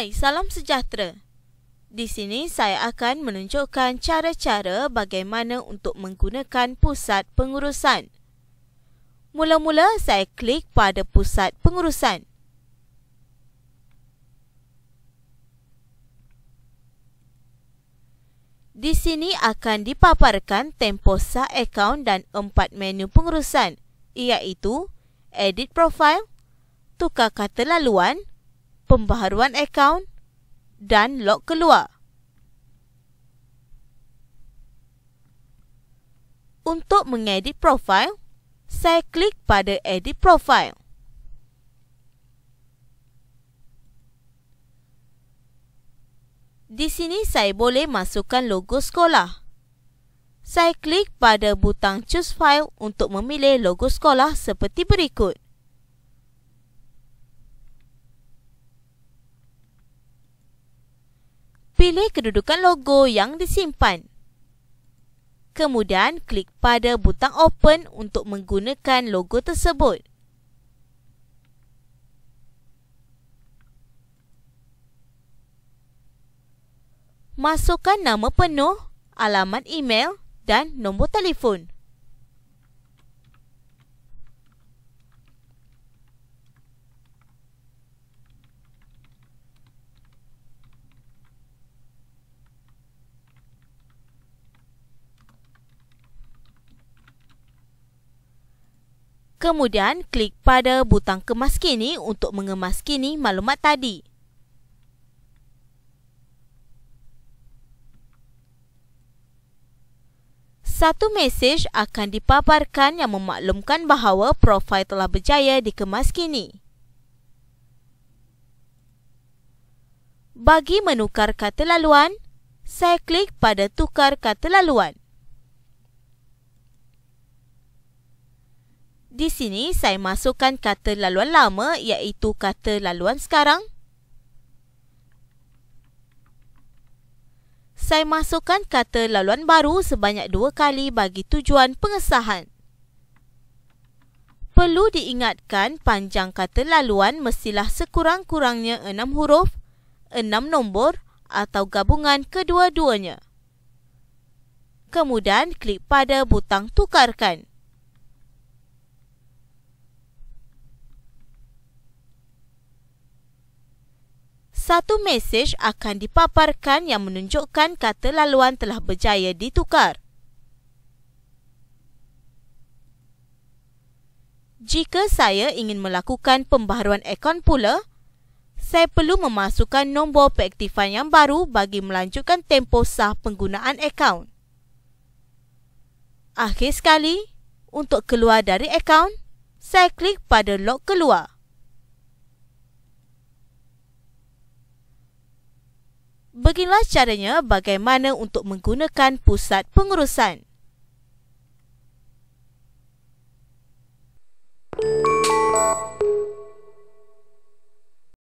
Hai, salam sejahtera. Di sini saya akan menunjukkan cara-cara bagaimana untuk menggunakan pusat pengurusan. Mula-mula saya klik pada pusat pengurusan. Di sini akan dipaparkan tempoh sah akaun dan empat menu pengurusan iaitu edit profile, tukar kata laluan, pembaharuan akaun dan log keluar. Untuk mengedit profil, saya klik pada Edit profil. Di sini saya boleh masukkan logo sekolah. Saya klik pada butang Choose File untuk memilih logo sekolah seperti berikut. Pilih kedudukan logo yang disimpan. Kemudian, klik pada butang Open untuk menggunakan logo tersebut. Masukkan nama penuh, alamat email dan nombor telefon. Kemudian, klik pada butang kemas kini untuk mengemas kini maklumat tadi. Satu mesej akan dipaparkan yang memaklumkan bahawa profil telah berjaya dikemas kini. Bagi menukar kata laluan, saya klik pada tukar kata laluan. Di sini saya masukkan kata laluan lama iaitu kata laluan sekarang. Saya masukkan kata laluan baru sebanyak dua kali bagi tujuan pengesahan. Perlu diingatkan panjang kata laluan mestilah sekurang-kurangnya enam huruf, enam nombor atau gabungan kedua-duanya. Kemudian klik pada butang tukarkan. satu mesej akan dipaparkan yang menunjukkan kata laluan telah berjaya ditukar. Jika saya ingin melakukan pembaharuan akaun pula, saya perlu memasukkan nombor peaktifan yang baru bagi melanjutkan tempoh sah penggunaan akaun. Akhir sekali, untuk keluar dari akaun, saya klik pada log keluar. Beginilah caranya bagaimana untuk menggunakan pusat pengurusan.